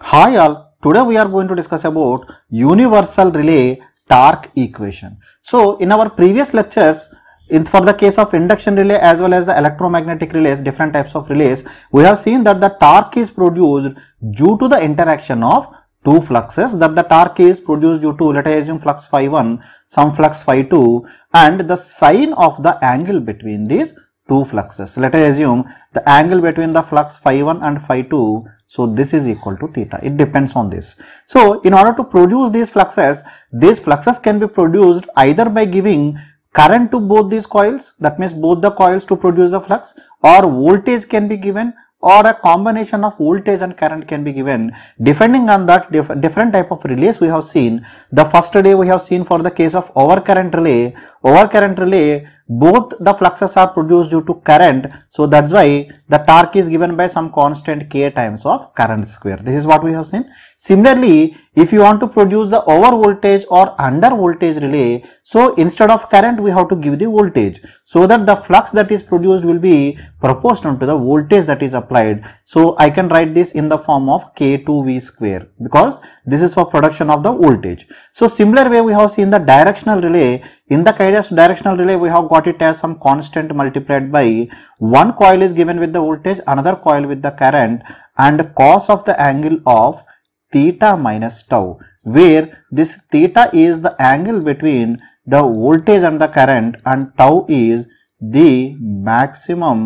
Hi all, today we are going to discuss about universal relay torque equation. So in our previous lectures, in for the case of induction relay as well as the electromagnetic relays, different types of relays, we have seen that the torque is produced due to the interaction of two fluxes that the torque is produced due to let us assume flux phi 1 some flux phi 2 and the sine of the angle between these two fluxes. Let us assume the angle between the flux phi 1 and phi 2. So, this is equal to theta. It depends on this. So, in order to produce these fluxes, these fluxes can be produced either by giving current to both these coils, that means both the coils to produce the flux or voltage can be given or a combination of voltage and current can be given depending on that different type of relays we have seen the first day we have seen for the case of overcurrent relay overcurrent relay both the fluxes are produced due to current so that's why the torque is given by some constant k times of current square this is what we have seen similarly if you want to produce the over voltage or under voltage relay, so instead of current we have to give the voltage so that the flux that is produced will be proportional to the voltage that is applied. So I can write this in the form of K2V square because this is for production of the voltage. So similar way we have seen the directional relay. In the Kairos directional relay we have got it as some constant multiplied by one coil is given with the voltage, another coil with the current and cos of the angle of theta minus tau where this theta is the angle between the voltage and the current and tau is the maximum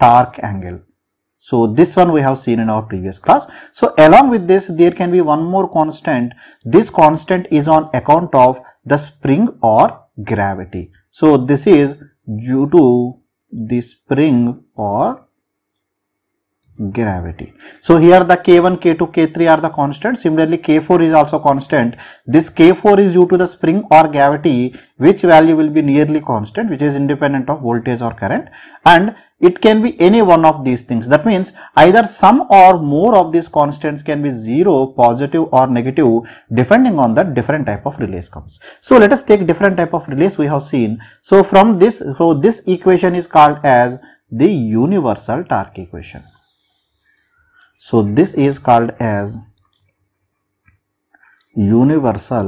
torque angle. So, this one we have seen in our previous class. So, along with this there can be one more constant. This constant is on account of the spring or gravity. So, this is due to the spring or gravity. So here the K1, K2, K3 are the constant. Similarly, K4 is also constant. This K4 is due to the spring or gravity which value will be nearly constant which is independent of voltage or current and it can be any one of these things. That means either some or more of these constants can be 0, positive or negative depending on the different type of relays comes. So let us take different type of relays we have seen. So from this, so this equation is called as the universal torque equation so this is called as universal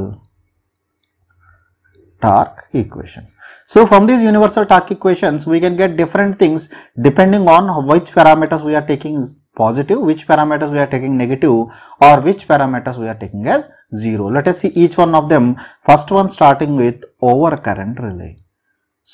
torque equation. So from these universal torque equations we can get different things depending on which parameters we are taking positive, which parameters we are taking negative or which parameters we are taking as 0. Let us see each one of them. First one starting with overcurrent relay.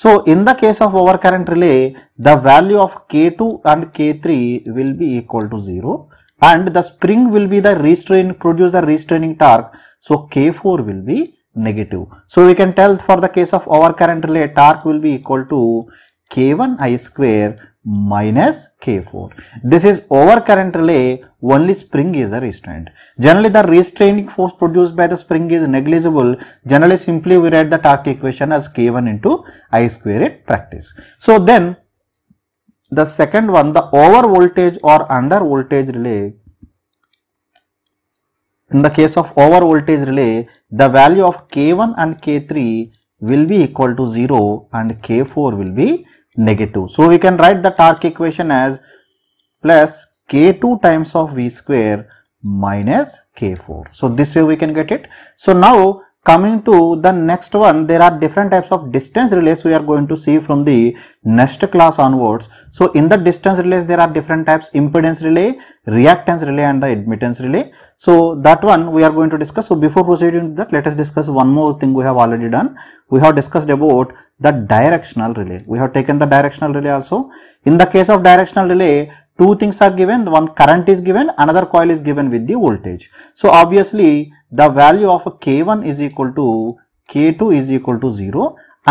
So in the case of overcurrent relay, the value of K2 and K3 will be equal to 0 and the spring will be the restrain, produce the restraining torque. So K4 will be negative. So we can tell for the case of overcurrent relay, torque will be equal to k1i square minus k4. This is over current relay only spring is the restraint. Generally the restraining force produced by the spring is negligible. Generally simply we write the torque equation as k1 into i square in practice. So then the second one the over voltage or under voltage relay in the case of over voltage relay the value of k1 and k3 will be equal to 0 and k4 will be negative. So we can write the torque equation as plus k2 times of v square minus k4. So this way we can get it. So now Coming to the next one, there are different types of distance relays we are going to see from the next class onwards. So in the distance relays, there are different types impedance relay, reactance relay and the admittance relay. So that one we are going to discuss. So before proceeding to that, let us discuss one more thing we have already done. We have discussed about the directional relay. We have taken the directional relay also. In the case of directional relay, two things are given. One current is given, another coil is given with the voltage. So obviously, the value of k1 is equal to k2 is equal to 0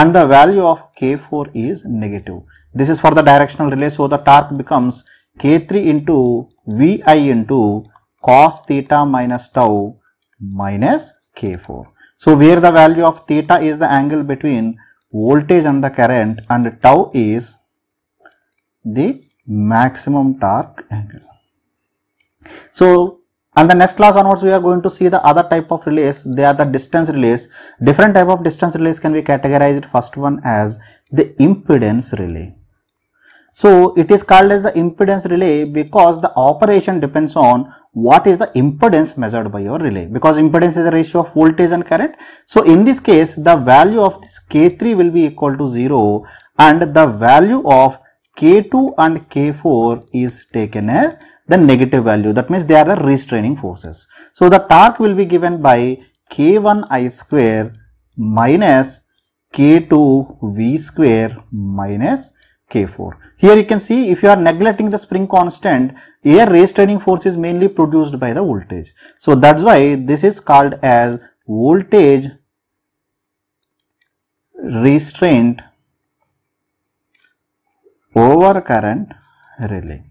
and the value of k4 is negative. This is for the directional relay. So, the torque becomes k3 into vi into cos theta minus tau minus k4. So, where the value of theta is the angle between voltage and the current and tau is the maximum torque angle. So, and the next class onwards we are going to see the other type of relays they are the distance relays different type of distance relays can be categorized first one as the impedance relay so it is called as the impedance relay because the operation depends on what is the impedance measured by your relay because impedance is the ratio of voltage and current. So in this case the value of this K3 will be equal to 0 and the value of K2 and K4 is taken as the negative value that means they are the restraining forces. So, the torque will be given by k1 i square minus k2 v square minus k4. Here you can see if you are neglecting the spring constant, air restraining force is mainly produced by the voltage. So, that is why this is called as voltage restraint over current relay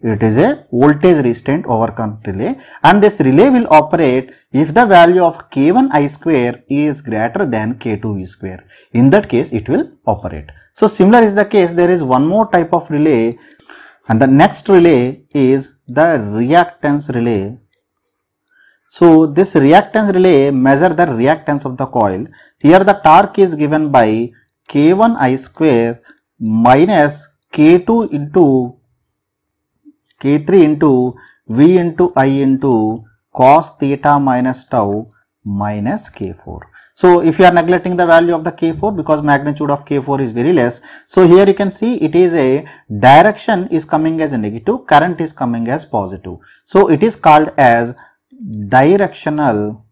it is a voltage resistant overcurrent relay and this relay will operate if the value of k1 i square is greater than k2 V square. In that case, it will operate. So, similar is the case there is one more type of relay and the next relay is the reactance relay. So, this reactance relay measure the reactance of the coil. Here the torque is given by k1 i square minus k2 into k3 into v into i into cos theta minus tau minus k4. So, if you are neglecting the value of the k4 because magnitude of k4 is very less. So, here you can see it is a direction is coming as a negative, current is coming as positive. So, it is called as directional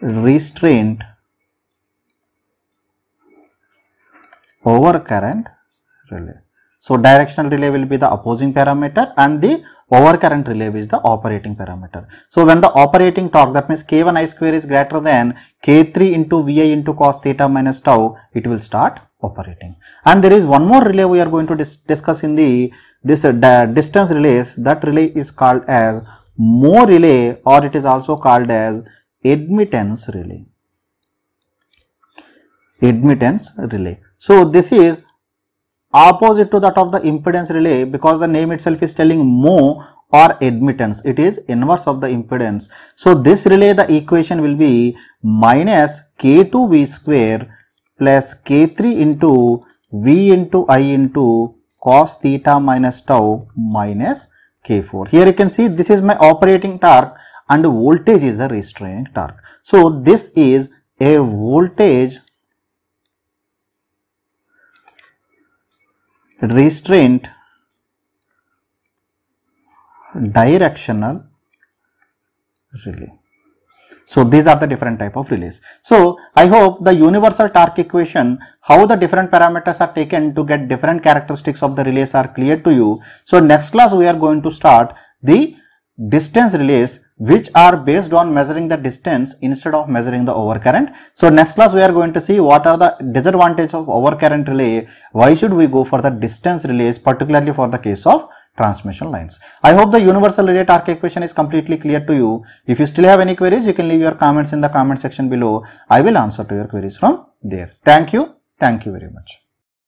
restraint over current relay. So directional relay will be the opposing parameter and the overcurrent relay is the operating parameter. So when the operating torque that means K1 I square is greater than K3 into Vi into cos theta minus tau it will start operating. And there is one more relay we are going to dis discuss in the this uh, distance relays that relay is called as Mo relay or it is also called as admittance relay. Admittance relay. So this is opposite to that of the impedance relay because the name itself is telling mo or admittance it is inverse of the impedance so this relay the equation will be minus k2v square plus k3 into v into i into cos theta minus tau minus k4 here you can see this is my operating torque and voltage is a restraining torque so this is a voltage restraint directional relay. So, these are the different type of relays. So, I hope the universal torque equation, how the different parameters are taken to get different characteristics of the relays are clear to you. So, next class we are going to start the distance relays which are based on measuring the distance instead of measuring the overcurrent. So next class we are going to see what are the disadvantages of overcurrent relay, why should we go for the distance relays particularly for the case of transmission lines. I hope the universal relay torque equation is completely clear to you. If you still have any queries you can leave your comments in the comment section below. I will answer to your queries from there. Thank you. Thank you very much.